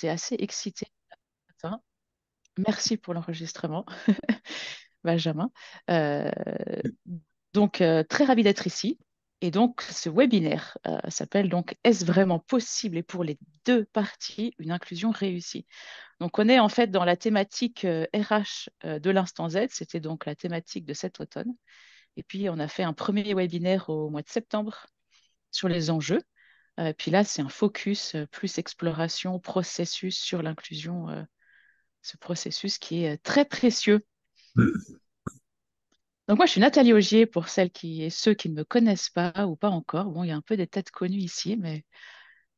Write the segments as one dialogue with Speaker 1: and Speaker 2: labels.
Speaker 1: C'est assez excité. Merci pour l'enregistrement, Benjamin. Euh, donc, euh, très ravi d'être ici. Et donc, ce webinaire euh, s'appelle donc Est-ce vraiment possible et pour les deux parties une inclusion réussie Donc, on est en fait dans la thématique RH de l'instant Z. C'était donc la thématique de cet automne. Et puis, on a fait un premier webinaire au mois de septembre sur les enjeux. Euh, puis là, c'est un focus euh, plus exploration, processus sur l'inclusion, euh, ce processus qui est très précieux. Donc moi, je suis Nathalie Augier pour celles qui et ceux qui ne me connaissent pas ou pas encore. Bon, il y a un peu des têtes connues ici, mais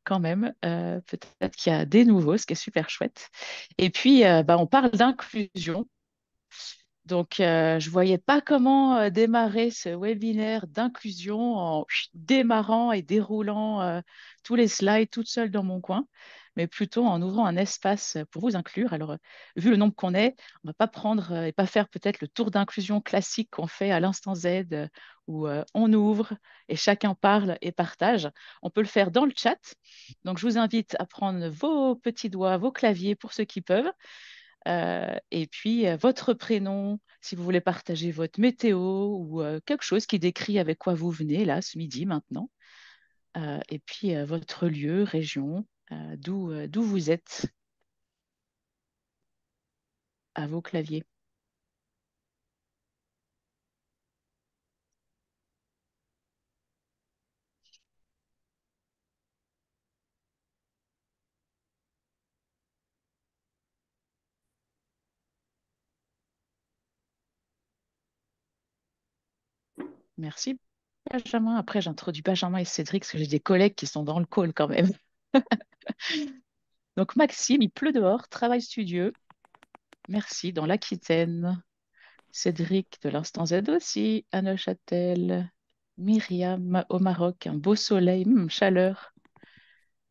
Speaker 1: quand même, peut-être qu'il y a des nouveaux, ce qui est super chouette. Et puis, bah, on parle d'inclusion. Donc, euh, je ne voyais pas comment euh, démarrer ce webinaire d'inclusion en démarrant et déroulant euh, tous les slides toute seule dans mon coin, mais plutôt en ouvrant un espace pour vous inclure. Alors, vu le nombre qu'on est, on ne va pas prendre et pas faire peut-être le tour d'inclusion classique qu'on fait à l'instant Z où on ouvre et chacun parle et partage. On peut le faire dans le chat. Donc, je vous invite à prendre vos petits doigts, vos claviers pour ceux qui peuvent euh, et puis, euh, votre prénom, si vous voulez partager votre météo ou euh, quelque chose qui décrit avec quoi vous venez là ce midi maintenant. et puis, votre lieu, région, d'où vous êtes à vos claviers. Merci Benjamin. Après, j'introduis Benjamin et Cédric parce que j'ai des collègues qui sont dans le call quand même. Donc Maxime, il pleut dehors, travail studieux. Merci, dans l'Aquitaine. Cédric de l'Instant Z aussi, à Neuchâtel. Myriam au Maroc, un beau soleil, même chaleur.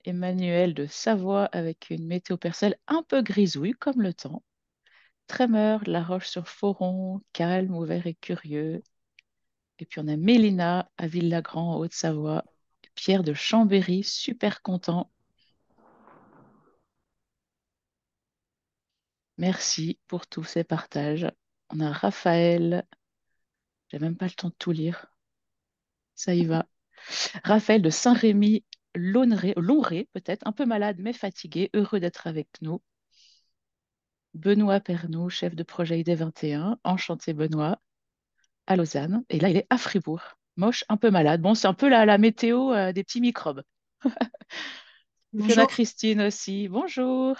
Speaker 1: Emmanuel de Savoie avec une météo percelle un peu grisouille comme le temps. Trémeur, La Roche-sur-Foron, calme, ouvert et curieux. Et puis on a Mélina à Villagrand, en Haute-Savoie. Pierre de Chambéry, super content. Merci pour tous ces partages. On a Raphaël. J'ai même pas le temps de tout lire. Ça y va. Raphaël de Saint-Rémy, Lonré, peut-être, un peu malade mais fatigué, heureux d'être avec nous. Benoît Pernou, chef de projet ID21. Enchanté, Benoît. Lausanne. Et là, il est à Fribourg. Moche, un peu malade. Bon, c'est un peu la, météo euh, des petits microbes. Bonjour. Christine aussi. Bonjour.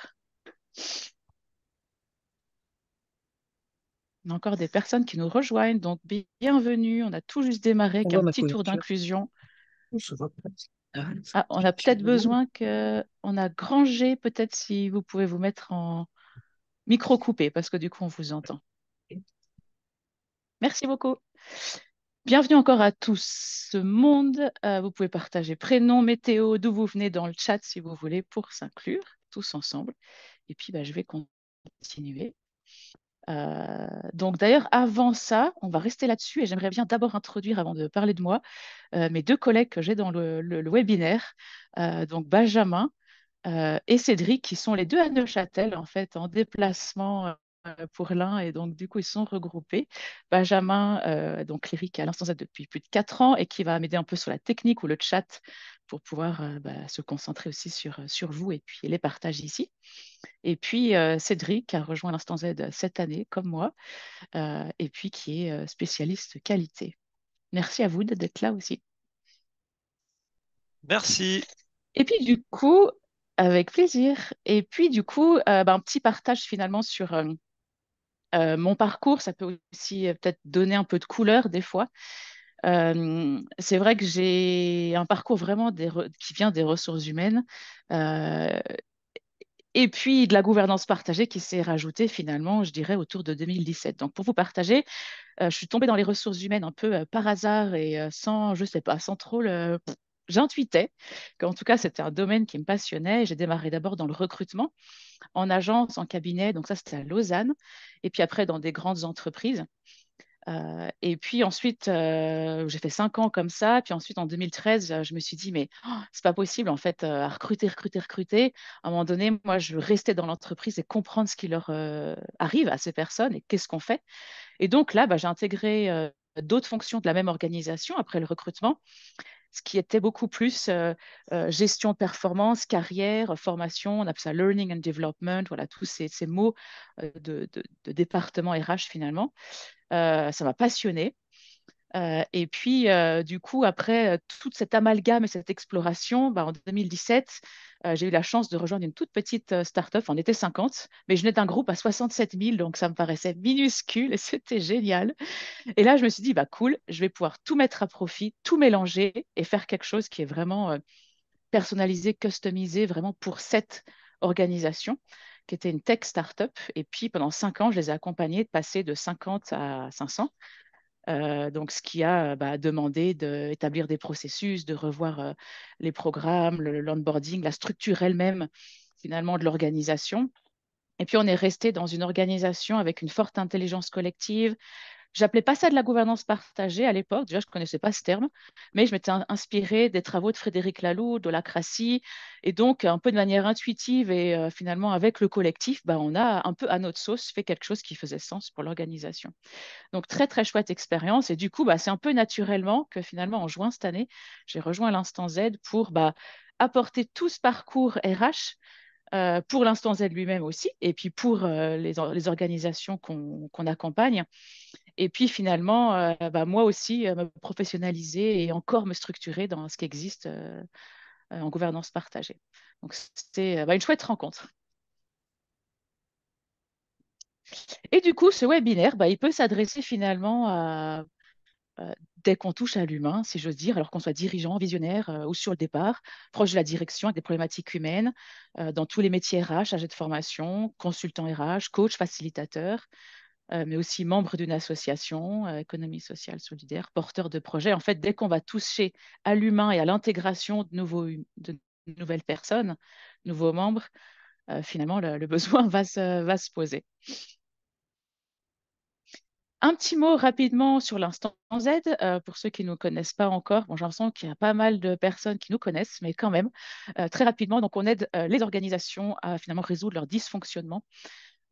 Speaker 1: On a encore des personnes qui nous rejoignent. Donc, bienvenue. On a tout juste démarré avec un petit tour d'inclusion. Oh, ah, ah, on a peut-être besoin que. On a Granger, peut-être si vous pouvez vous mettre en micro coupé, parce que du coup, on vous entend. Merci beaucoup. Bienvenue encore à tout ce monde. Euh, vous pouvez partager prénom, météo, d'où vous venez dans le chat si vous voulez pour s'inclure tous ensemble. Et puis, bah, je vais continuer. Euh, donc d'ailleurs, avant ça, on va rester là-dessus et j'aimerais bien d'abord introduire, avant de parler de moi, euh, mes deux collègues que j'ai dans le, le webinaire, donc Benjamin et Cédric, qui sont les deux à Neuchâtel, en fait, en déplacement euh, pour l'un et donc du coup ils sont regroupés. Benjamin, euh, donc cléric à Z depuis plus de quatre ans et qui va m'aider un peu sur la technique ou le chat pour pouvoir euh, bah, se concentrer aussi sur, euh, sur vous et puis les partages ici. Et puis euh, Cédric a rejoint l'Instant Z cette année comme moi et puis qui est spécialiste qualité. Merci à vous d'être là aussi. Merci. Et puis du coup, avec plaisir. Et puis du coup, bah, un petit partage finalement sur euh, mon parcours, ça peut aussi euh, peut-être donner un peu de couleur des fois. Euh, c'est vrai que j'ai un parcours vraiment qui vient des ressources humaines et puis de la gouvernance partagée qui s'est rajoutée finalement, je dirais, autour de 2017. Donc pour vous partager, je suis tombée dans les ressources humaines un peu par hasard et sans, je sais pas, sans trop le, j'intuitais qu'en tout cas, c'était un domaine qui me passionnait. J'ai démarré d'abord dans le recrutement, en agence, en cabinet. Donc ça, c'était à Lausanne. Et puis après, dans des grandes entreprises. Euh, et puis ensuite, euh, j'ai fait cinq ans comme ça. Puis ensuite, en 2013, euh, je me suis dit, mais oh, c'est pas possible en fait à recruter, recruter, recruter. À un moment donné, moi, je restais dans l'entreprise et comprendre ce qui leur arrive à ces personnes et qu'est-ce qu'on fait. Et donc là, bah, j'ai intégré d'autres fonctions de la même organisation après le recrutement ce qui était beaucoup plus euh, euh, gestion performance, carrière, formation, on appelle ça learning and development, voilà, tous ces, mots euh, de, département RH finalement. ça m'a passionnée. et puis, du coup, après toute cette amalgame et cette exploration, bah, en 2017, euh, j'ai eu la chance de rejoindre une toute petite euh, start-up, on était 50, mais je venais un groupe à 67 000, donc ça me paraissait minuscule et c'était génial. Et là, je me suis dit, bah cool, je vais pouvoir tout mettre à profit, tout mélanger et faire quelque chose qui est vraiment euh, personnalisé, customisé, vraiment pour cette organisation qui était une tech start-up. Et puis pendant cinq ans, je les ai accompagnés de passer de 50 à 500 donc, ce qui a bah, demandé d'établir des processus, de revoir les programmes, le, landboarding, la structure elle-même, finalement, de l'organisation. Et puis, on est resté dans une organisation avec une forte intelligence collective, J'appelais pas ça de la gouvernance partagée à l'époque, déjà je connaissais pas ce terme, mais je m'étais inspirée des travaux de Frédéric Laloux, d'Holacratie, et donc un peu de manière intuitive et euh, finalement avec le collectif, bah, on a un peu à notre sauce fait quelque chose qui faisait sens pour l'organisation. Donc très très chouette expérience, et du coup bah, c'est un peu naturellement que finalement en juin cette année, j'ai rejoint l'instant Z pour bah, apporter tout ce parcours RH euh, pour l'instant Z lui-même aussi, et puis pour euh, les, organisations qu'on accompagne, et puis finalement, euh, bah, moi aussi, euh, me professionnaliser et encore me structurer dans ce qui existe euh, en gouvernance partagée. Donc c'était bah, une chouette rencontre. Et du coup, ce webinaire, bah, il peut s'adresser finalement dès qu'on touche à l'humain, si j'ose dire, alors qu'on soit dirigeant, visionnaire ou sur le départ, proche de la direction avec des problématiques humaines, dans tous les métiers RH, chargé de formation, consultant RH, coach, facilitateur, euh, mais aussi membre d'une association, euh, économie sociale solidaire, porteur de projet. En fait, dès qu'on va toucher à l'humain et à l'intégration de, nouveaux, hum, de nouvelles personnes, nouveaux membres, euh, finalement, le, besoin va se, va se poser. Un petit mot rapidement sur l'instant Z, pour ceux qui ne nous connaissent pas encore. Bon, j'ai l'impression qu'il y a pas mal de personnes qui nous connaissent, mais quand même, très rapidement, donc on aide les organisations à finalement résoudre leurs dysfonctionnements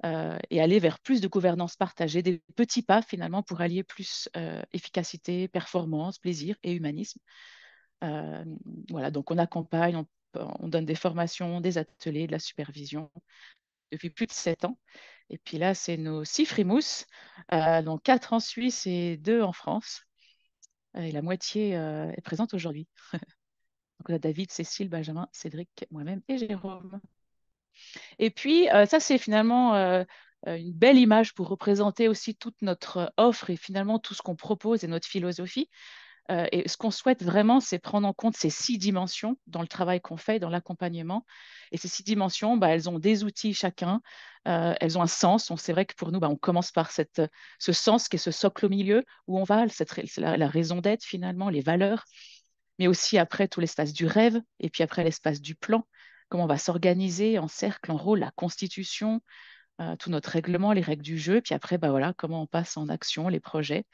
Speaker 1: euh, et aller vers plus de gouvernance partagée, des petits pas finalement pour allier plus euh, efficacité, performance, plaisir et humanisme. Euh, voilà, donc on accompagne, on, donne des formations, des ateliers, de la supervision depuis plus de sept ans. Et puis là, c'est nos six frimousses, dont quatre en Suisse et deux en France. Et la moitié est présente aujourd'hui. donc là, David, Cécile, Benjamin, Cédric, moi-même et Jérôme. Et puis, euh, ça, c'est finalement euh, euh, une belle image pour représenter aussi toute notre offre et finalement tout ce qu'on propose et notre philosophie. et ce qu'on souhaite vraiment, c'est prendre en compte ces six dimensions dans le travail qu'on fait, dans l'accompagnement. Et ces six dimensions, bah, elles ont des outils chacun, elles ont un sens. C'est vrai que pour nous, bah, on commence par cette, ce sens qui est ce socle au milieu où on va, la, la, raison d'être finalement, les valeurs, mais aussi après tout l'espace du rêve et puis après l'espace du plan comment on va s'organiser en cercle, en rôle, la constitution, euh, tout notre règlement, les règles du jeu, puis après, bah, voilà, comment on passe en action les projets.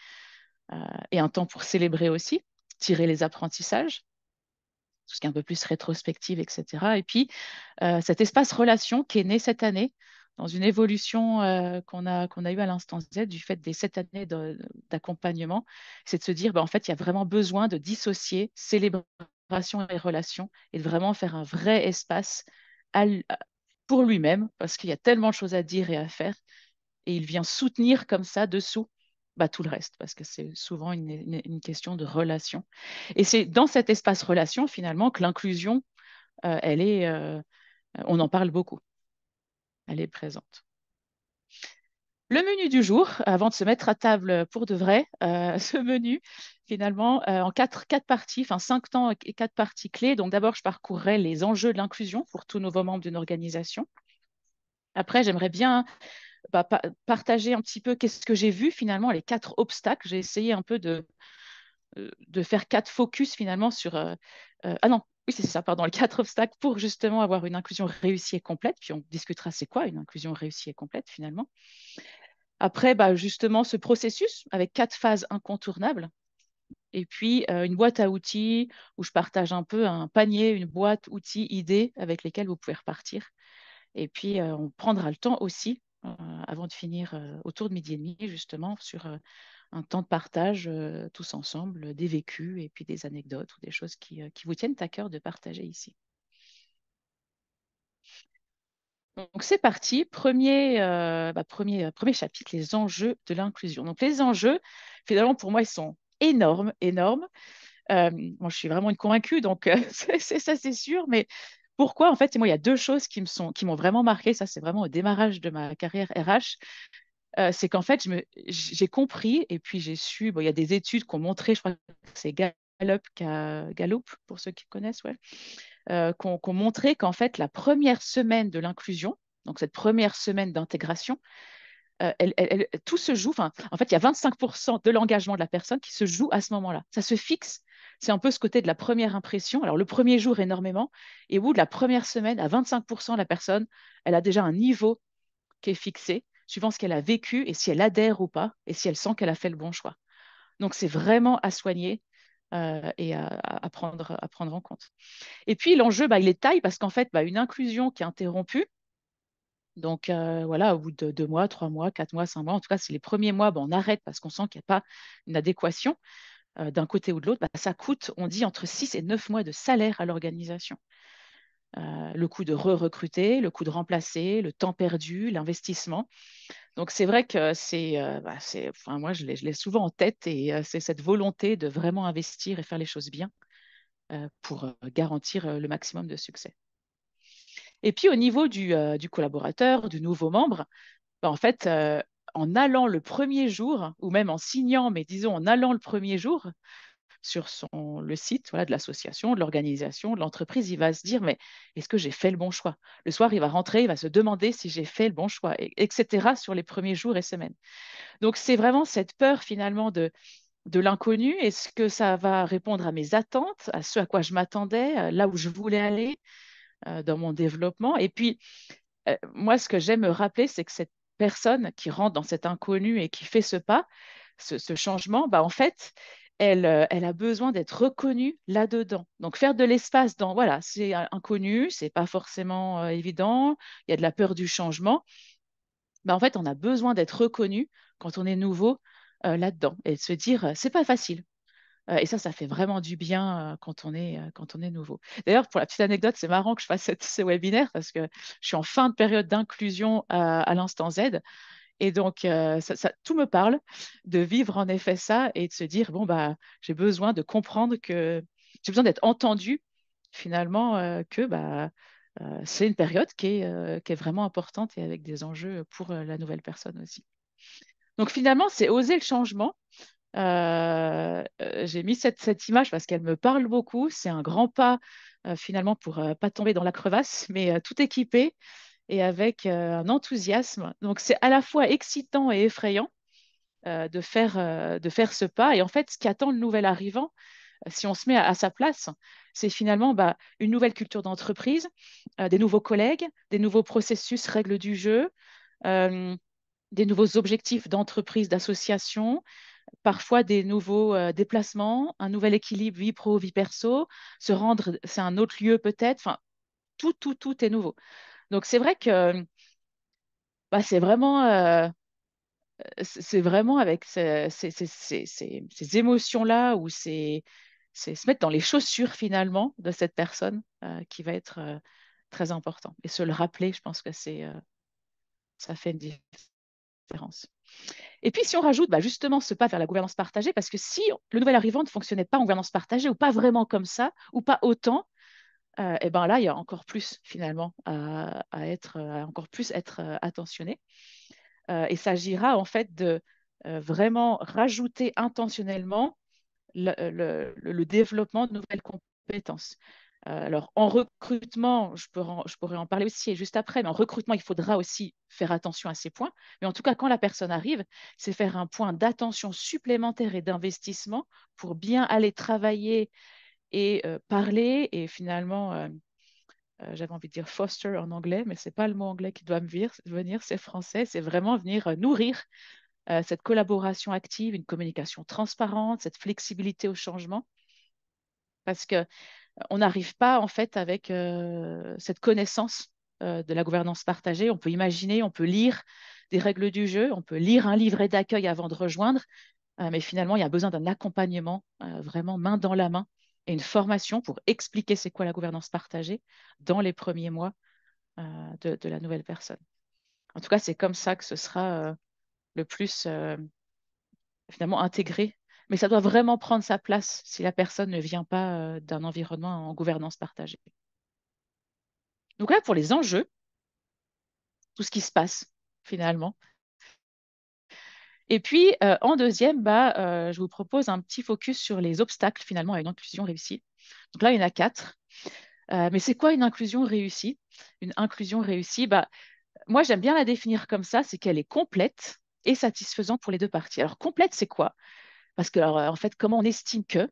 Speaker 1: Euh, et un temps pour célébrer aussi, tirer les apprentissages, tout ce qui est un peu plus rétrospective, etc. Et puis, euh, cet espace relation qui est né cette année, dans une évolution qu'on a, qu'on a eue à l'instant Z du fait des sept années d'accompagnement, c'est de se dire, bah, en fait, il y a vraiment besoin de dissocier, célébrer et relations et de vraiment faire un vrai espace pour lui-même parce qu'il y a tellement de choses à dire et à faire et il vient soutenir comme ça dessous bah, tout le reste parce que c'est souvent une, question de relation. Et c'est dans cet espace relation finalement que l'inclusion, euh, elle est, euh, on en parle beaucoup, elle est présente. Le menu du jour, avant de se mettre à table pour de vrai, euh, ce menu, finalement, euh, en quatre, quatre parties, enfin cinq temps et quatre parties clés. Donc d'abord, je parcourrai les enjeux de l'inclusion pour tous nos membres d'une organisation. Après, j'aimerais bien bah, partager un petit peu qu'est-ce que j'ai vu finalement, les quatre obstacles. J'ai essayé un peu de, euh, faire quatre focus finalement sur... ah non, oui, c'est ça, pardon, les quatre obstacles pour justement avoir une inclusion réussie et complète. Puis on discutera c'est quoi une inclusion réussie et complète finalement. Après, bah, justement, ce processus avec quatre phases incontournables. Et puis, euh, une boîte à outils où je partage un peu un panier, une boîte, outils, idées avec lesquelles vous pouvez repartir. Et puis, euh, on prendra le temps aussi, euh, avant de finir autour de midi et demi, justement, sur un temps de partage tous ensemble, des vécus et puis des anecdotes ou des choses qui vous tiennent à cœur de partager ici. Donc c'est parti, premier, euh, bah, premier, euh, premier chapitre, les enjeux de l'inclusion. Donc les enjeux, finalement pour moi, ils sont énormes, énormes. Euh, moi, je suis vraiment une convaincue, donc c'est ça c'est sûr, mais pourquoi en fait, moi, il y a deux choses qui m'ont vraiment marqué, ça c'est vraiment au démarrage de ma carrière RH. c'est qu'en fait, j'ai compris et puis j'ai su, bon, il y a des études qui ont montré, je crois que c'est Gallup, Gallup, pour ceux qui connaissent, ouais, euh, qu'on qui ont montré qu'en fait, la première semaine de l'inclusion, donc cette première semaine d'intégration, euh, tout se joue, en fait, il y a 25% de l'engagement de la personne qui se joue à ce moment-là. Ça se fixe. C'est un peu ce côté de la première impression. Alors, le premier jour, énormément. Et au bout de la première semaine, à 25%, la personne, elle a déjà un niveau qui est fixé, suivant ce qu'elle a vécu et si elle adhère ou pas, et si elle sent qu'elle a fait le bon choix. Donc, c'est vraiment à soigner. Euh, et à, prendre, en compte. Et puis l'enjeu, bah, il est taille parce qu'en fait, bah, une inclusion qui est interrompue, donc euh, voilà, au bout de deux mois, trois mois, quatre mois, cinq mois, en tout cas, si les premiers mois, bah, on arrête parce qu'on sent qu'il n'y a pas une adéquation euh, d'un côté ou de l'autre. Bah, ça coûte, on dit, entre six et neuf mois de salaire à l'organisation. le coût de re-recruter, le coût de remplacer, le temps perdu, l'investissement. Donc c'est vrai que c'est, euh, bah, moi je l'ai, souvent en tête et c'est cette volonté de vraiment investir et faire les choses bien pour garantir le maximum de succès. Et puis au niveau du, collaborateur, du nouveau membre, bah, en fait en allant le premier jour ou même en signant, mais disons en allant le premier jour, sur son, le site voilà, de l'association, de l'organisation, de l'entreprise, il va se dire, mais est-ce que j'ai fait le bon choix Le soir, il va rentrer, il va se demander si j'ai fait le bon choix, etc., sur les premiers jours et semaines. Donc, c'est vraiment cette peur finalement de, de l'inconnu. Est-ce que ça va répondre à mes attentes, à ce à quoi je m'attendais, là où je voulais aller euh, dans mon développement Et puis, euh, moi, ce que j'aime me rappeler, c'est que cette personne qui rentre dans cet inconnu et qui fait ce pas, ce, changement, bah, en fait, euh, elle, a besoin d'être reconnue là-dedans. Donc faire de l'espace dans, voilà, c'est inconnu, c'est pas forcément euh, évident, il y a de la peur du changement. Ben, en fait, on a besoin d'être reconnu quand on est nouveau euh, là-dedans et de se dire, c'est pas facile. et ça, ça fait vraiment du bien quand, on est, quand on est nouveau. D'ailleurs, pour la petite anecdote, c'est marrant que je fasse cette, ce webinaire parce que je suis en fin de période d'inclusion à l'instant Z. Et donc, euh, tout me parle de vivre en effet ça et de se dire, bon, bah, j'ai besoin de comprendre que j'ai besoin d'être entendu finalement euh, que bah, euh, c'est une période qui est, vraiment importante et avec des enjeux pour la nouvelle personne aussi. Donc finalement, c'est oser le changement. j'ai mis cette, cette, image parce qu'elle me parle beaucoup. C'est un grand pas finalement pour ne pas tomber dans la crevasse, mais tout équipé et avec euh, un enthousiasme. Donc c'est à la fois excitant et effrayant euh, de, faire, euh, de faire ce pas. Et en fait, ce qu'attend le nouvel arrivant, si on se met à, sa place, c'est finalement bah, une nouvelle culture d'entreprise, des nouveaux collègues, des nouveaux processus, règles du jeu, des nouveaux objectifs d'entreprise, d'association, parfois des nouveaux déplacements, un nouvel équilibre vie pro, vie perso, se rendre, c'est un autre lieu peut-être, enfin, tout, tout, tout est nouveau. Donc c'est vrai que bah, c'est vraiment, euh, vraiment avec ces, émotions-là ou c'est se mettre dans les chaussures finalement de cette personne euh, qui va être euh, très important. Et se le rappeler, je pense que c'est ça fait une différence. Et puis, si on rajoute bah, justement ce pas vers la gouvernance partagée, parce que si le nouvel arrivant ne fonctionnait pas en gouvernance partagée, ou pas vraiment comme ça, ou pas autant, euh, et ben là, il y a encore plus finalement à, être, encore plus être euh, attentionné. et euh, il s'agira en fait de vraiment rajouter intentionnellement le, développement de nouvelles compétences. alors en recrutement, je, je pourrais en parler aussi juste après, mais en recrutement, il faudra aussi faire attention à ces points. Mais en tout cas, quand la personne arrive, c'est faire un point d'attention supplémentaire et d'investissement pour bien aller travailler et parler et finalement, j'avais envie de dire foster en anglais, mais ce n'est pas le mot anglais qui doit me venir, c'est français, c'est vraiment venir nourrir cette collaboration active, une communication transparente, cette flexibilité au changement. Parce que on n'arrive pas en fait avec cette connaissance de la gouvernance partagée. On peut imaginer, on peut lire des règles du jeu, on peut lire un livret d'accueil avant de rejoindre, mais finalement, il y a besoin d'un accompagnement vraiment main dans la main et une formation pour expliquer c'est quoi la gouvernance partagée dans les premiers mois euh, de, la nouvelle personne. En tout cas, c'est comme ça que ce sera euh, le plus euh, finalement intégré. Mais ça doit vraiment prendre sa place si la personne ne vient pas d'un environnement en gouvernance partagée. Donc là, pour les enjeux, tout ce qui se passe finalement, et puis, euh, en deuxième, bah, euh, je vous propose un petit focus sur les obstacles finalement à une inclusion réussie. Donc là, il y en a quatre. Euh, mais c'est quoi une inclusion réussie Une inclusion réussie, bah, moi j'aime bien la définir comme ça, c'est qu'elle est complète et satisfaisante pour les deux parties. Alors complète, c'est quoi Parce que en fait, comment on estime que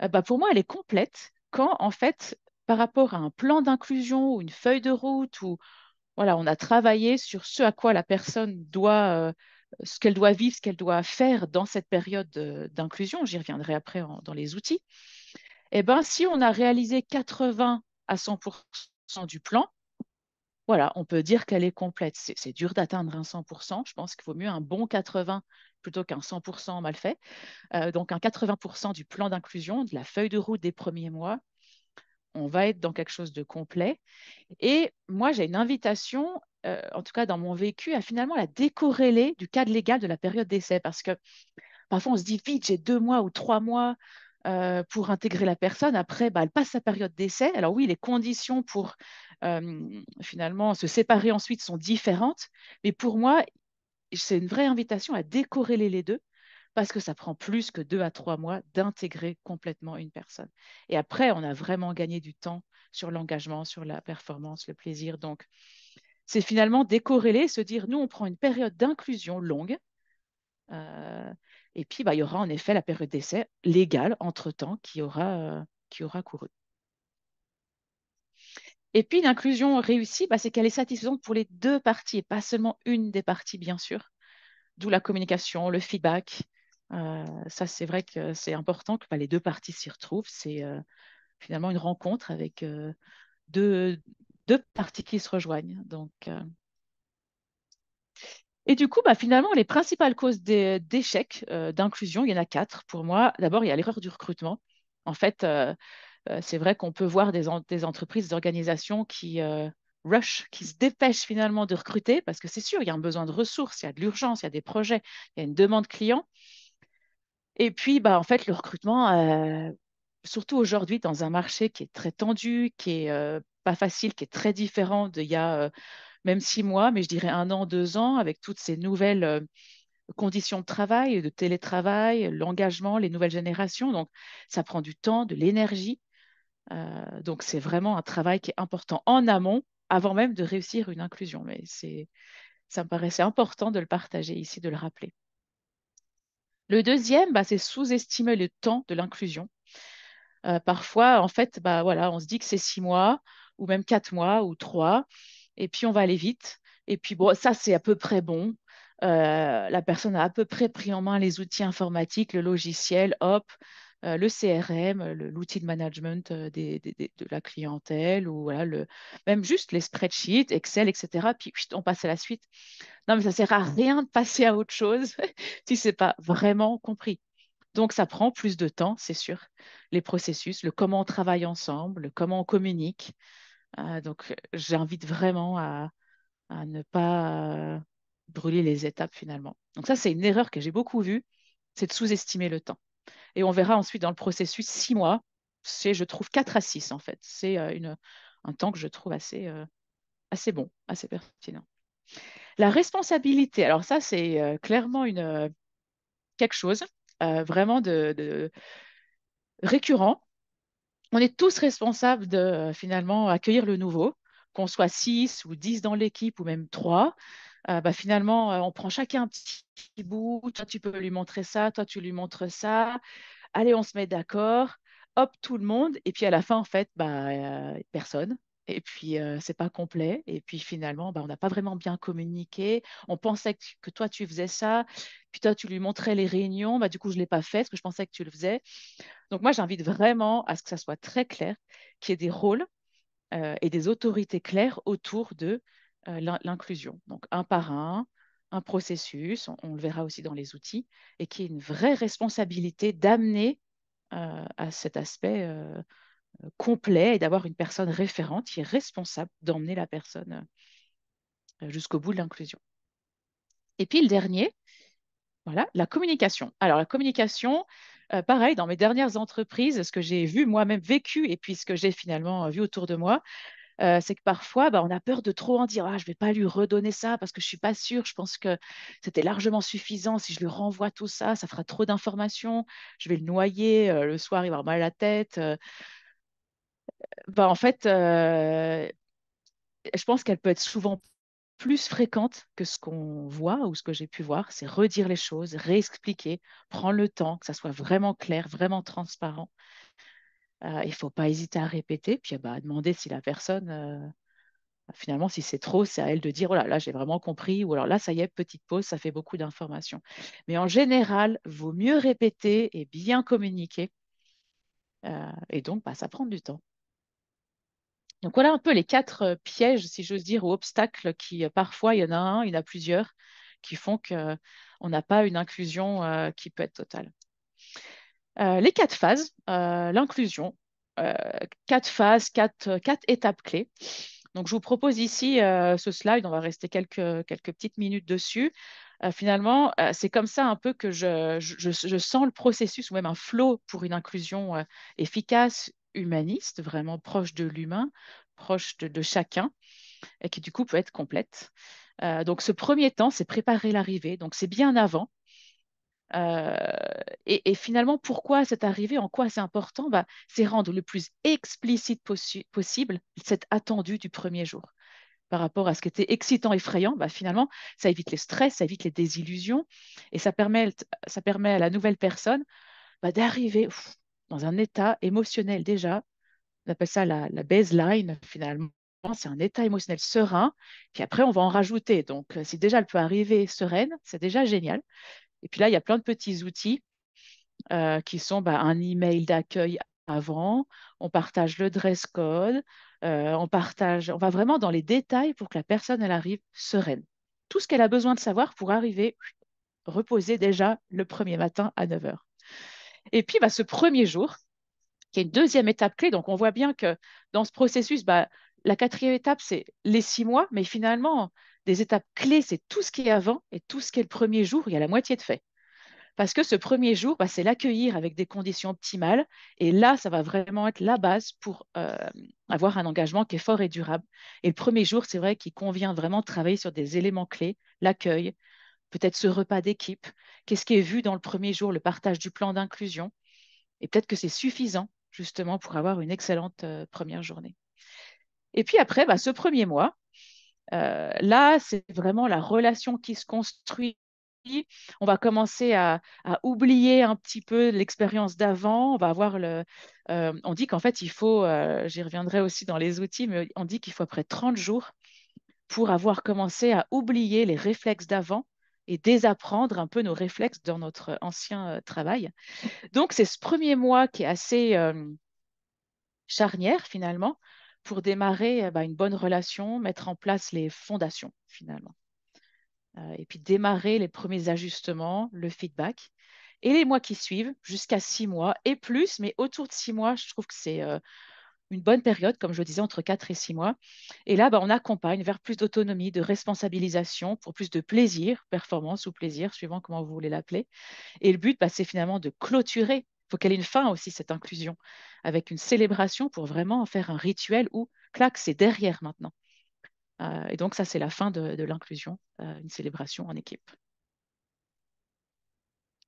Speaker 1: bah, Pour moi, elle est complète quand en fait, par rapport à un plan d'inclusion ou une feuille de route ou voilà, on a travaillé sur ce à quoi la personne doit ce qu'elle doit vivre, ce qu'elle doit faire dans cette période euh, d'inclusion, j'y reviendrai après dans les outils, eh ben, si on a réalisé 80 à 100% du plan, voilà, on peut dire qu'elle est complète. C'est dur d'atteindre un 100%. Je pense qu'il vaut mieux un bon 80 plutôt qu'un 100% mal fait. Euh, donc un 80% du plan d'inclusion, de la feuille de route des premiers mois, on va être dans quelque chose de complet. Et moi, j'ai une invitation euh, en tout cas dans mon vécu, à finalement la décorréler du cadre légal de la période d'essai. Parce que parfois, on se dit vite, j'ai deux mois ou trois mois euh, pour intégrer la personne. Après, bah, elle passe sa période d'essai. Alors oui, les conditions pour euh, finalement se séparer ensuite sont différentes, mais pour moi, c'est une vraie invitation à décorréler les deux parce que ça prend plus que deux à trois mois d'intégrer complètement une personne. Et après, on a vraiment gagné du temps sur l'engagement, sur la performance, le plaisir. Donc, c'est finalement décorréler se dire, nous, on prend une période d'inclusion longue. Euh, et puis, bah, il y aura en effet la période d'essai légale entre-temps qui aura, euh, qui aura couru. Et puis, l'inclusion réussie, bah, c'est qu'elle est satisfaisante pour les deux parties, et pas seulement une des parties, bien sûr. D'où la communication, le feedback. Euh, ça, c'est vrai que c'est important que bah, les deux parties s'y retrouvent. C'est finalement une rencontre avec deux, deux parties qui se rejoignent. Donc, euh. Et du coup, bah, finalement, les principales causes d'échec, euh, d'inclusion, il y en a quatre pour moi. D'abord, il y a l'erreur du recrutement. En fait, euh, c'est vrai qu'on peut voir des, entreprises, des organisations qui rush, qui se dépêchent finalement de recruter, parce que c'est sûr, il y a un besoin de ressources, il y a de l'urgence, il y a des projets, il y a une demande client. Et puis, bah, en fait, le recrutement, surtout aujourd'hui dans un marché qui est très tendu, qui est pas facile, qui est très différent d'il y a même six mois, mais je dirais un an, deux ans, avec toutes ces nouvelles conditions de travail, de télétravail, l'engagement, les nouvelles générations. Donc, ça prend du temps, de l'énergie. donc, c'est vraiment un travail qui est important en amont, avant même de réussir une inclusion. Mais c'est, ça me paraissait important de le partager ici, de le rappeler. Le deuxième, bah, c'est sous-estimer le temps de l'inclusion. parfois, en fait, bah, voilà, on se dit que c'est six mois, ou même quatre mois ou trois. Et puis on va aller vite. Et puis bon, ça c'est à peu près bon. Euh, la personne a à peu près pris en main les outils informatiques, le logiciel, hop, euh, le CRM, l'outil de management euh, des, de la clientèle, ou voilà, le, même juste les spreadsheets, Excel, etc. Puis on passe à la suite. Non, mais ça ne sert à rien de passer à autre chose si ce n'est pas vraiment compris. Donc, ça prend plus de temps, c'est sûr, les processus, le comment on travaille ensemble, le comment on communique, ah, donc, j'invite vraiment à, ne pas euh, brûler les étapes finalement. Donc, ça, c'est une erreur que j'ai beaucoup vue, c'est de sous-estimer le temps. Et on verra ensuite dans le processus six mois, c'est, je trouve, quatre à six en fait. C'est euh, un temps que je trouve assez, euh, assez bon, assez pertinent. La responsabilité, alors ça, c'est clairement une, quelque chose vraiment de récurrent on est tous responsables de euh, finalement accueillir le nouveau, qu'on soit six ou dix dans l'équipe ou même trois. Euh, bah, finalement, euh, on prend chacun un petit bout. Toi, tu peux lui montrer ça, toi, tu lui montres ça. Allez, on se met d'accord. Hop, tout le monde. Et puis à la fin, en fait, bah, personne et puis ce c'est pas complet et puis finalement bah, on n'a pas vraiment bien communiqué on pensait que, toi tu faisais ça puis toi tu lui montrais les réunions bah du coup je l'ai pas fait parce que je pensais que tu le faisais donc moi j'invite vraiment à ce que ça soit très clair qu'il y ait des rôles et des autorités claires autour de l'inclusion donc un par un un processus on, on, le verra aussi dans les outils et qu'il y ait une vraie responsabilité d'amener à cet aspect euh, complet et d'avoir une personne référente qui est responsable d'emmener la personne euh, euh, jusqu'au bout de l'inclusion. Et puis le dernier, voilà, la communication. Alors la communication, pareil, dans mes dernières entreprises, ce que j'ai vu moi-même vécu et puis ce que j'ai finalement vu autour de moi, c'est que parfois, bah, on a peur de trop en dire. Ah, je ne vais pas lui redonner ça parce que je ne suis pas sûre. Je pense que c'était largement suffisant. Si je lui renvoie tout ça, ça fera trop d'informations. Je vais le noyer. le soir, il va avoir mal à la tête bah, en fait, euh, je pense qu'elle peut être souvent plus fréquente que ce qu'on voit ou ce que j'ai pu voir. C'est redire les choses, réexpliquer, prendre le temps, que ça soit vraiment clair, vraiment transparent. Euh, il ne faut pas hésiter à répéter, puis bah, à demander si la personne, euh, finalement, si c'est trop, c'est à elle de dire, oh là là, j'ai vraiment compris, ou alors là, ça y est, petite pause, ça fait beaucoup d'informations. Mais en général, vaut mieux répéter et bien communiquer. et donc, bah, ça prend du temps. Donc voilà un peu les quatre euh, pièges, si j'ose dire, ou obstacles qui euh, parfois, il y en a un, il y en a plusieurs, qui font qu'on euh, n'a pas une inclusion qui peut être totale. les quatre phases, l'inclusion, quatre phases, quatre, quatre étapes clés. Donc, je vous propose ici ce slide. On va rester quelques, quelques petites minutes dessus. finalement, c'est comme ça un peu que je, sens le processus ou même un flot pour une inclusion efficace, humaniste, vraiment proche de l'humain, proche de, chacun, et qui du coup peut être complète. Euh, donc ce premier temps, c'est préparer l'arrivée, donc c'est bien avant. Euh, et, finalement, pourquoi cette arrivée, en quoi c'est important bah, C'est rendre le plus explicite possible cette attendue du premier jour par rapport à ce qui était excitant, effrayant, bah finalement, ça évite les stress, ça évite les désillusions et ça permet, ça permet à la nouvelle personne bah, d'arriver dans un état émotionnel déjà, on appelle ça la, baseline finalement, c'est un état émotionnel serein, puis après on va en rajouter. Donc euh, si déjà elle peut arriver sereine, c'est déjà génial. Et puis là, il y a plein de petits outils euh, qui sont bah, un email d'accueil avant, on partage le dress code, euh, on partage, on va vraiment dans les détails pour que la personne elle arrive sereine. Tout ce qu'elle a besoin de savoir pour arriver reposer déjà le premier matin à 9h. Et puis, bah, ce premier jour, qui est une deuxième étape clé, donc on voit bien que dans ce processus, bah, la quatrième étape, c'est les six mois, mais finalement, des étapes clés, c'est tout ce qui est avant et tout ce qui est le premier jour, il y a la moitié de fait. Parce que ce premier jour, bah, c'est l'accueillir avec des conditions optimales. Et là, ça va vraiment être la base pour euh, avoir un engagement qui est fort et durable. Et le premier jour, c'est vrai qu'il convient vraiment de travailler sur des éléments clés, l'accueil, peut-être ce repas d'équipe, qu'est-ce qui est vu dans le premier jour, le partage du plan d'inclusion. Et peut-être que c'est suffisant justement pour avoir une excellente euh, première journée. Et puis après, bah, ce premier mois, euh, là, c'est vraiment la relation qui se construit. On va commencer à, oublier un petit peu l'expérience d'avant. On va avoir le. Euh, on dit qu'en fait, il faut. J'y reviendrai aussi dans les outils, mais on dit qu'il faut après 30 jours pour avoir commencé à oublier les réflexes d'avant et désapprendre un peu nos réflexes dans notre ancien euh, travail. Donc, c'est ce premier mois qui est assez euh, charnière finalement pour démarrer euh, bah, une bonne relation, mettre en place les fondations finalement. et puis démarrer les premiers ajustements, le feedback. Et les mois qui suivent, jusqu'à six mois et plus, mais autour de six mois, je trouve que c'est une bonne période, comme je le disais, entre 4 et 6 mois. Et là, bah, on accompagne vers plus d'autonomie, de responsabilisation, pour plus de plaisir, performance ou plaisir, suivant comment vous voulez l'appeler. Et le but, bah, c'est finalement de clôturer. Il faut qu'elle ait une fin aussi, cette inclusion, avec une célébration pour vraiment faire un rituel où, clac, c'est derrière maintenant. Euh, et donc, ça, c'est la fin de, l'inclusion, euh, une célébration en équipe.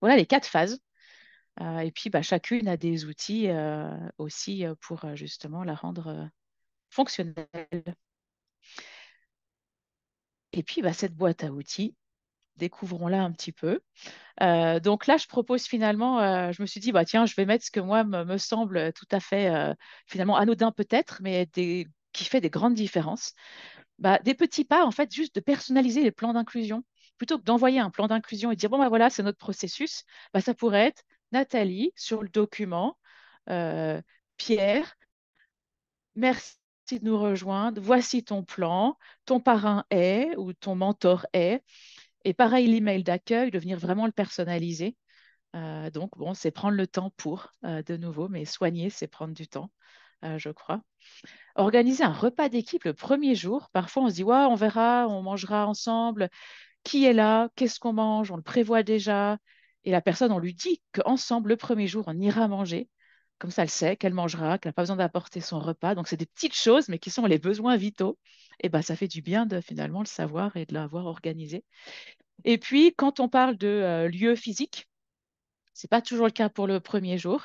Speaker 1: Voilà les quatre phases euh, et puis, bah, chacune a des outils euh, aussi euh, pour justement la rendre fonctionnelle. Et puis, bah, cette boîte à outils, découvrons-la un petit peu. donc là, je propose finalement, je me suis dit, bah, tiens, je vais mettre ce que moi me, semble tout à fait, finalement, anodin peut-être, mais qui fait des grandes différences. Bah, des petits pas, en fait, juste de personnaliser les plans d'inclusion. Plutôt que d'envoyer un plan d'inclusion et de dire, bon, ben voilà, c'est notre processus, bah, ça pourrait être, Nathalie sur le document, euh, Pierre, merci de nous rejoindre, voici ton plan, ton parrain est ou ton mentor est. Et pareil, l'email d'accueil, de venir vraiment le personnaliser. Euh, donc, bon, c'est prendre le temps pour, euh, de nouveau, mais soigner, c'est prendre du temps, je crois. Organiser un repas d'équipe le premier jour. Parfois, on se dit, ouais, on verra, on mangera ensemble. Qui est là Qu'est-ce qu'on mange On le prévoit déjà. Et la personne, on lui dit qu'ensemble, le premier jour, on ira manger. Comme ça, elle sait qu'elle mangera, qu'elle n'a pas besoin d'apporter son repas. Donc, c'est des petites choses, mais qui sont les besoins vitaux. Et eh ben, ça fait du bien de finalement le savoir et de l'avoir organisé. Et puis, quand on parle de euh, lieu physique, ce n'est pas toujours le cas pour le premier jour.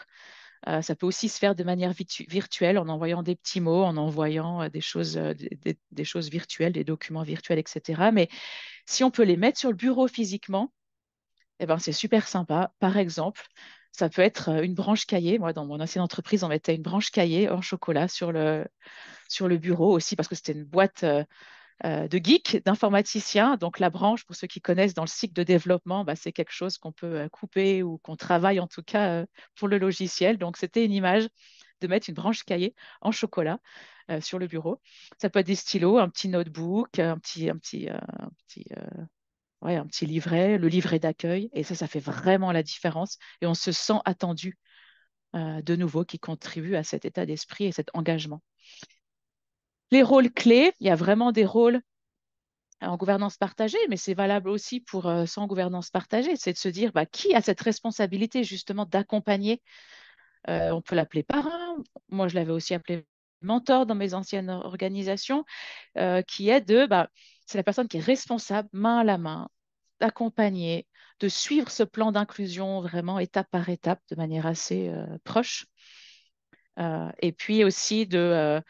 Speaker 1: Euh, ça peut aussi se faire de manière virtuelle en envoyant des petits mots, en envoyant euh, des, choses virtuelles, des documents virtuels, etc. Mais si on peut les mettre sur le bureau physiquement, eh ben, c'est super sympa. Par exemple, ça peut être euh, une branche cahier. Moi, dans mon ancienne entreprise, on mettait une branche cahier en chocolat sur le, sur le bureau aussi parce que c'était une boîte euh, euh, de geeks, d'informaticiens. Donc, la branche, pour ceux qui connaissent dans le cycle de développement, bah, c'est quelque chose qu'on peut couper ou qu'on travaille en tout cas pour le logiciel. Donc, c'était une image de mettre une branche cahier en chocolat sur le bureau. Ça peut être des stylos, un petit notebook, un petit, un petit, un petit un petit livret, le livret d'accueil. Et ça, ça fait vraiment la différence. Et on se sent attendu euh, de nouveau qui contribue à cet état d'esprit et cet engagement. Les rôles clés, il y a vraiment des rôles en gouvernance partagée, mais c'est valable aussi pour euh, sans gouvernance partagée, c'est de se dire bah, qui a cette responsabilité justement d'accompagner. Euh, on peut l'appeler parrain, moi je l'avais aussi appelé mentor dans mes anciennes organisations, qui est de bah, c'est la personne qui est responsable, main à la main, d'accompagner, de suivre ce plan d'inclusion vraiment étape par étape de manière assez euh, proche. Euh, et puis aussi de, euh,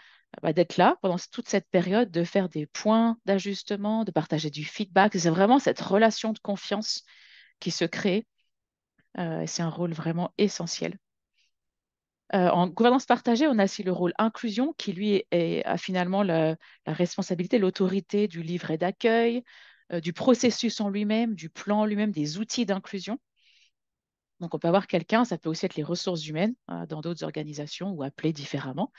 Speaker 1: bah, d'être là pendant toute cette période, de faire des points d'ajustement, de partager du feedback. C'est vraiment cette relation de confiance qui se crée. et c'est un rôle vraiment essentiel. Euh, en gouvernance partagée, on a aussi le rôle inclusion qui, lui, a finalement la, responsabilité, l'autorité du livret d'accueil, euh, du processus en lui-même, du plan lui-même, des outils d'inclusion. Donc, on peut avoir quelqu'un, ça peut aussi être les ressources humaines hein, dans d'autres organisations ou appelées différemment.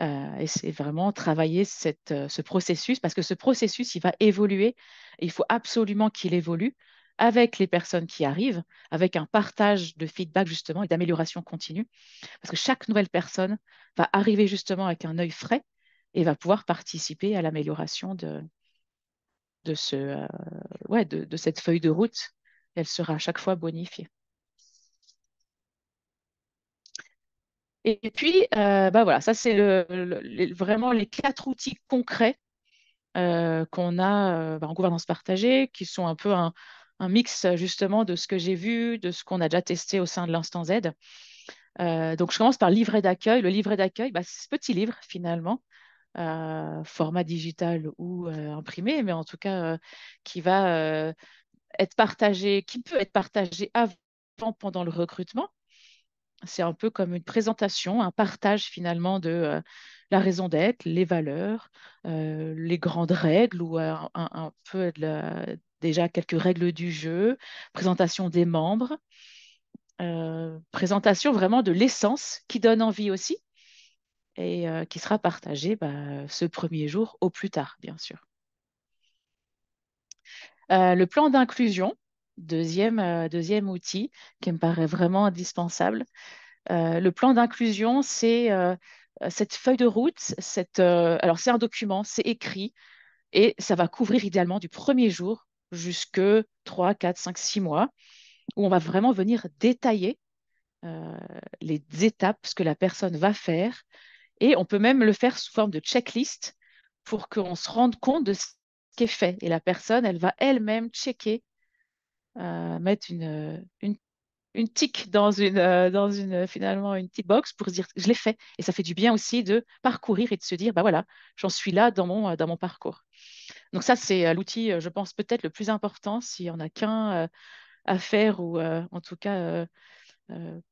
Speaker 1: Euh, et c'est vraiment travailler ce processus parce que ce processus, il va évoluer. il faut absolument qu'il évolue avec les personnes qui arrivent, avec un partage de feedback justement et d'amélioration continue, parce que chaque nouvelle personne va arriver justement avec un œil frais et va pouvoir participer à l'amélioration de, de, ce, euh, ouais, de, cette feuille de route. Elle sera à chaque fois bonifiée. Et puis, euh, bah voilà, ça c'est vraiment les quatre outils concrets euh, qu'on a bah, en gouvernance partagée, qui sont un peu un, un mix euh, justement de ce que j'ai vu, de ce qu'on a déjà testé au sein de l'instant Z. Euh, donc, je commence par le livret d'accueil. Le livret d'accueil, bah, c'est ce petit livre finalement, euh, format digital ou imprimé, mais en tout cas qui va être partagé, qui peut être partagé avant, pendant le recrutement. C'est un peu comme une présentation, un partage finalement de la raison d'être, les valeurs, les grandes règles ou un, un, peu de la, déjà quelques règles du jeu, présentation des membres, euh, présentation vraiment de l'essence qui donne envie aussi et euh, qui sera partagée bah, ce premier jour au plus tard, bien sûr. Euh, le plan d'inclusion, deuxième, deuxième, outil qui me paraît vraiment indispensable. le plan d'inclusion, c'est cette feuille de route, cette, alors c'est un document, c'est écrit, et ça va couvrir idéalement du premier jour jusque 3, 4, 5, 6 mois, où on va vraiment venir détailler euh, les étapes, ce que la personne va faire. Et on peut même le faire sous forme de checklist pour qu'on se rende compte de ce qui est fait. Et la personne, elle va elle-même checker, euh, mettre une, une, dans une, euh, dans une, finalement, une petite box pour dire je l'ai fait. Et ça fait du bien aussi de parcourir et de se dire bah voilà, j'en suis là dans dans mon parcours. Donc ça, c'est euh, l'outil, euh, je pense, peut-être le plus important s'il n'y en a qu'un euh, à faire ou en tout cas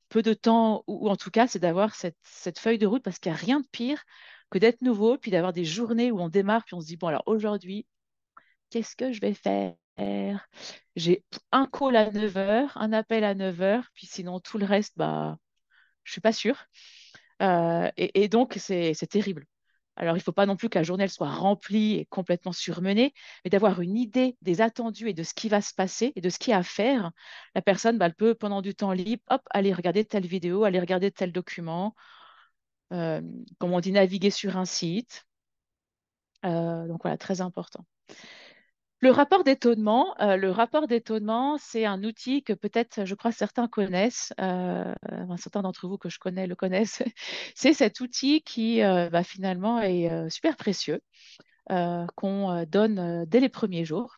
Speaker 1: peu de temps, ou, en tout cas, c'est d'avoir cette, feuille de route parce qu'il n'y a rien de pire que d'être nouveau, puis d'avoir des journées où on démarre, puis on se dit, bon, alors aujourd'hui, qu'est-ce que je vais faire J'ai un call à 9h, un appel à 9h, puis sinon, tout le reste, bah, je ne suis pas sûre. et, donc, c'est terrible. Alors, il ne faut pas non plus qu'un la soit remplie et complètement surmenée, mais d'avoir une idée des attendus et de ce qui va se passer et de ce qu'il y a à faire. La personne, bah, elle peut, pendant du temps libre, hop, aller regarder telle vidéo, aller regarder tel document, euh, comme on dit, naviguer sur un site. Euh, donc voilà, très important. Le rapport d'étonnement, euh, le rapport d'étonnement, c'est un outil que peut-être, je crois, certains connaissent, euh, certains d'entre vous que je connais le connaissent. c'est cet outil qui, va euh, bah, finalement, est super précieux, qu'on donne dès les premiers jours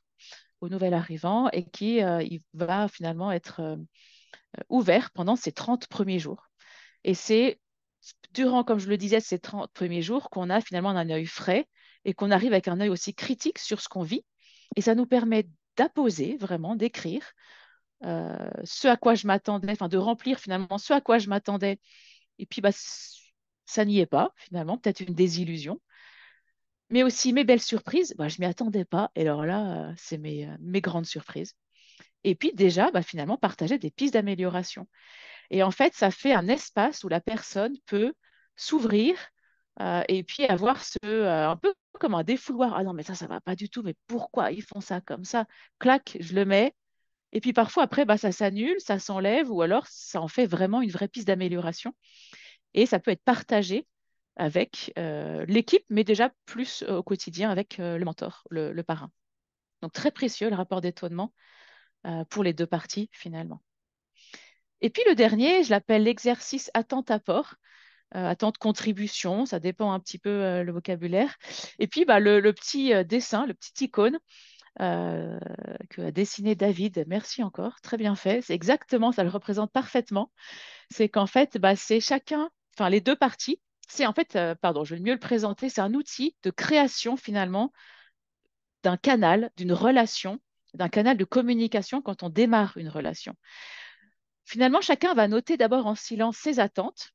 Speaker 1: aux nouvel arrivants et qui va finalement être ouvert pendant ces 30 premiers jours. Et c'est durant, comme je le disais, ces 30 premiers jours qu'on a finalement un œil frais et qu'on arrive avec un œil aussi critique sur ce qu'on vit et ça nous permet d'apposer, vraiment, d'écrire euh, ce à quoi je m'attendais, enfin de remplir finalement ce à quoi je m'attendais. Et puis, bah, ça n'y est pas, finalement, peut-être une désillusion. Mais aussi mes belles surprises, bah, je ne m'y attendais pas. Et alors là, c'est mes, grandes surprises. Et puis déjà, bah, finalement, partager des pistes d'amélioration. Et en fait, ça fait un espace où la personne peut s'ouvrir euh, et puis avoir ce, euh, un peu comme un défouloir. Ah non, mais ça, ça va pas du tout. Mais pourquoi ils font ça comme ça Clac, je le mets. Et puis parfois, après, bah, ça s'annule, ça s'enlève, ou alors ça en fait vraiment une vraie piste d'amélioration. Et ça peut être partagé avec euh, l'équipe, mais déjà plus euh, au quotidien avec euh, le mentor, le, parrain. Donc très précieux le rapport d'étonnement pour les deux parties finalement. Et puis le dernier, je l'appelle l'exercice attente-apport. Euh, attente contribution, ça dépend un petit peu euh, le vocabulaire. Et puis bah, le, petit euh, dessin, le petit icône que a dessiné David. Merci encore, très bien fait. C'est exactement, ça le représente parfaitement. C'est qu'en fait, bah, c'est chacun, enfin les deux parties. C'est en fait, pardon, je vais mieux le présenter. C'est un outil de création finalement d'un canal, d'une relation, d'un canal de communication quand on démarre une relation. Finalement, chacun va noter d'abord en silence ses attentes,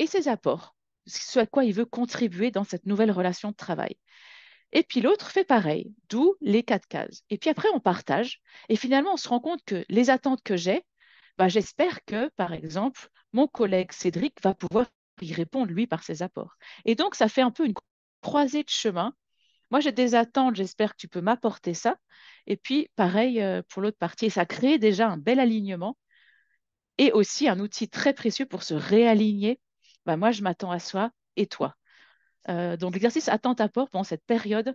Speaker 1: et ses apports, ce à quoi il veut contribuer dans cette nouvelle relation de travail. Et puis l'autre fait pareil, d'où les quatre cases. Et puis après, on partage. Et finalement, on se rend compte que les attentes que j'ai, bah, j'espère que, par exemple, mon collègue Cédric va pouvoir y répondre, lui, par ses apports. Et donc, ça fait un peu une croisée de chemin. Moi, j'ai des attentes, j'espère que tu peux m'apporter ça. Et puis, pareil euh, pour l'autre partie. ça crée déjà un bel alignement et aussi un outil très précieux pour se réaligner bah, moi, je m'attends à soi et toi. Euh, donc, l'exercice attente port pendant cette période,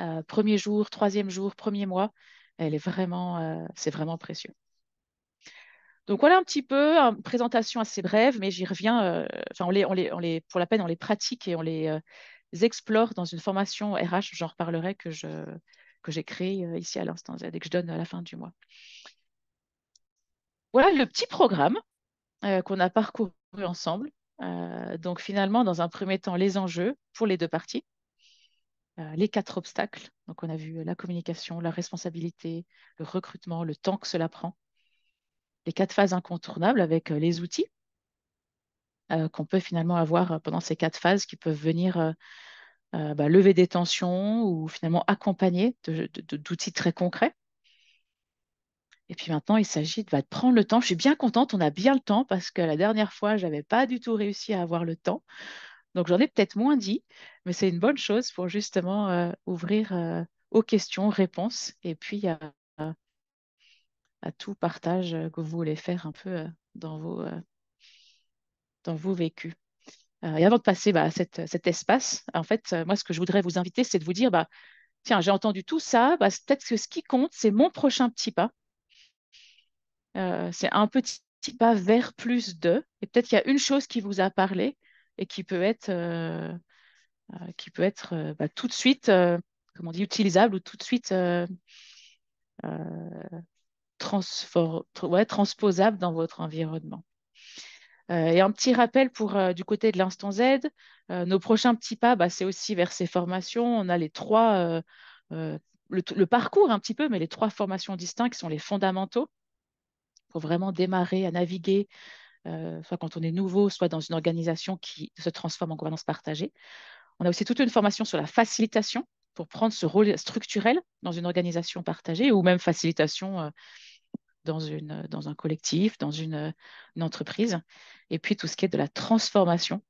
Speaker 1: euh, premier jour, troisième jour, premier mois, elle est vraiment, euh, c'est vraiment précieux. Donc voilà un petit peu, une présentation assez brève, mais j'y reviens. Enfin, on les, on les, pour la peine, on les pratique et on les explore dans une formation RH, j'en reparlerai, que je, que j'ai créé ici à l'instant Z et que je donne à la fin du mois. Voilà le petit programme qu'on a parcouru ensemble. Euh, donc finalement, dans un premier temps, les enjeux pour les deux parties, euh, les quatre obstacles. Donc on a vu la communication, la responsabilité, le recrutement, le temps que cela prend, les quatre phases incontournables avec euh, les outils qu'on peut finalement avoir pendant ces quatre phases qui peuvent venir bah, lever des tensions ou finalement accompagner d'outils très concrets. Et puis maintenant, il s'agit bah, de, prendre le temps. Je suis bien contente, on a bien le temps parce que la dernière fois, je n'avais pas du tout réussi à avoir le temps. Donc j'en ai peut-être moins dit, mais c'est une bonne chose pour justement ouvrir aux questions, réponses et puis à, tout partage que vous voulez faire un peu dans, vos, dans vos vécus. et avant de passer bah, à cet espace, en fait, moi, ce que je voudrais vous inviter, c'est de vous dire, bah, tiens, j'ai entendu tout ça, peut-être que ce qui compte, c'est mon prochain petit pas euh, c'est un petit pas vers plus de. Et peut-être qu'il y a une chose qui vous a parlé et qui peut être, euh, euh, qui peut être bah, tout de suite, on utilisable ou tout de suite transposable dans votre environnement. et un petit rappel pour du côté de l'instant Z, nos prochains petits pas, bah, c'est aussi vers ces formations. On a les trois, le, le, parcours un petit peu, mais les trois formations distinctes sont les fondamentaux, pour vraiment démarrer à naviguer, euh, soit quand on est nouveau, soit dans une organisation qui se transforme en gouvernance partagée. On a aussi toute une formation sur la facilitation pour prendre ce rôle structurel dans une organisation partagée ou même facilitation euh, dans, une, dans un collectif, dans une, entreprise. Et puis tout ce qui est de la transformation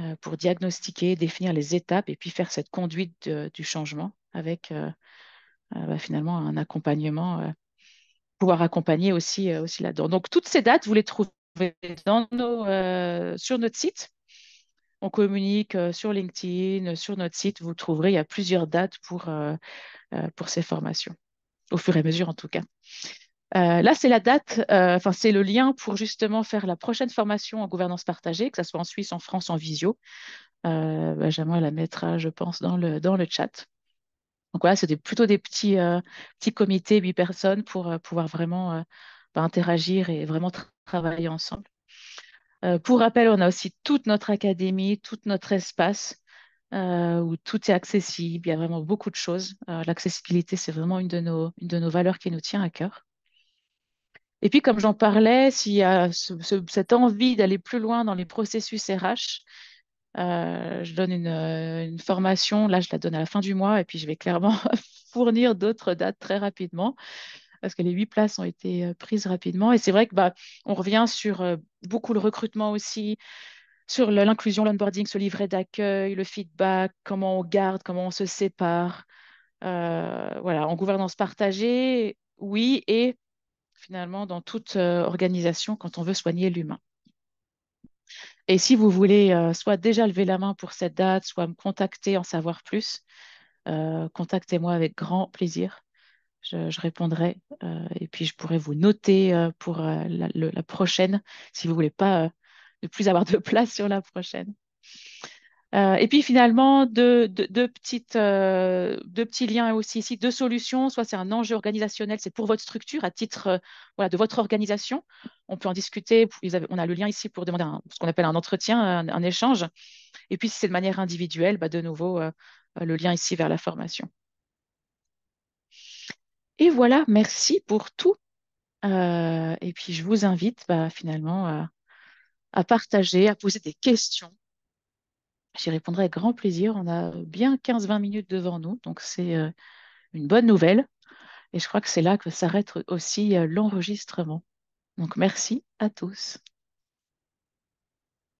Speaker 1: euh, pour diagnostiquer, définir les étapes et puis faire cette conduite du changement avec bah, finalement un accompagnement pouvoir accompagner euh, aussi, là-dedans. Donc, toutes ces dates, vous les trouvez euh, sur notre site. On communique euh, sur LinkedIn, sur notre site, vous trouverez, il y a plusieurs dates pour, ces formations, au fur et à mesure en tout cas. là, c'est la date, enfin, c'est le lien pour justement faire la prochaine formation en gouvernance partagée, que ce soit en Suisse, en France, en visio. Benjamin la mettra, je pense, dans le chat. Donc voilà, c'était plutôt des petits, euh, petits comités, huit personnes, pour euh, pouvoir vraiment euh, bah, interagir et vraiment travailler ensemble. pour rappel, on a aussi toute notre académie, tout notre espace où tout est accessible, il y a vraiment beaucoup de choses. L'accessibilité, c'est vraiment une de, nos, une de nos valeurs qui nous tient à cœur. Et puis, comme j'en parlais, s'il y a cette envie d'aller plus loin dans les processus RH, euh, je donne euh, une, formation, là je la donne à la fin du mois et puis je vais clairement fournir d'autres dates très rapidement parce que les huit places ont été euh, prises rapidement. Et c'est vrai que bah, on revient sur beaucoup le recrutement aussi, sur l'inclusion, l'onboarding, ce livret d'accueil, le feedback, comment on garde, comment on se sépare. voilà, en gouvernance partagée, oui, et finalement dans toute organisation quand on veut soigner l'humain. Et si vous voulez euh, soit déjà lever la main pour cette date, soit me contacter, en savoir plus, euh, contactez-moi avec grand plaisir. Je, répondrai euh, et puis je pourrai vous noter pour la, prochaine si vous ne voulez pas de plus avoir de place sur la prochaine. Euh, et puis finalement, deux, petites, euh, deux petits liens aussi ici, deux solutions. Soit c'est un enjeu organisationnel, c'est pour votre structure à titre euh, de votre organisation. On peut en discuter. On a le lien ici pour demander ce qu'on appelle un entretien, un, échange. Et puis si c'est de manière individuelle, bah, de nouveau, le lien ici vers la formation. Et voilà, merci pour tout. et puis je vous invite bah, finalement à partager, à poser des questions J'y répondrai avec grand plaisir. On a bien 15-20 minutes devant nous, donc c'est euh, une bonne nouvelle. Et je crois que c'est là que s'arrête aussi euh, l'enregistrement. Donc merci à tous.